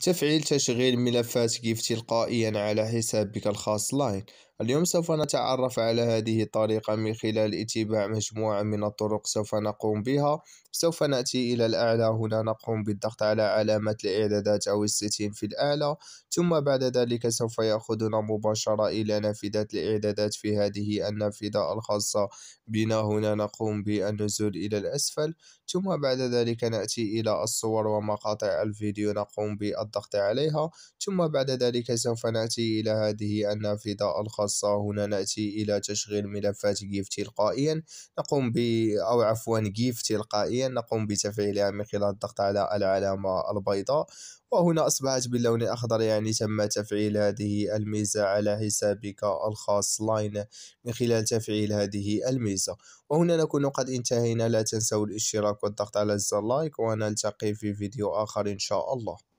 تفعيل تشغيل ملفاتك تلقائيا على حسابك الخاص لاين اليوم سوف نتعرف على هذه الطريقة من خلال اتباع مجموعة من الطرق سوف نقوم بها سوف نأتي إلى الأعلى هنا نقوم بالضغط على علامة الإعدادات أو الستين في الأعلى ثم بعد ذلك سوف يأخذنا مباشرة إلى نافذة الإعدادات في هذه النافذة الخاصة بنا هنا نقوم بالنزول إلى الأسفل ثم بعد ذلك نأتي إلى الصور ومقاطع الفيديو نقوم بالضغط عليها ثم بعد ذلك سوف نأتي إلى هذه النافذة الخاصة الخاصة هنا نأتي إلى تشغيل ملفات جيف تلقائيا نقوم ب أو عفوا جيف تلقائيا نقوم بتفعيلها من خلال الضغط على العلامة البيضاء وهنا أصبحت باللون الأخضر يعني تم تفعيل هذه الميزة على حسابك الخاص لاين من خلال تفعيل هذه الميزة وهنا نكون قد انتهينا لا تنسوا الاشتراك والضغط على زر لايك ونلتقي في فيديو آخر إن شاء الله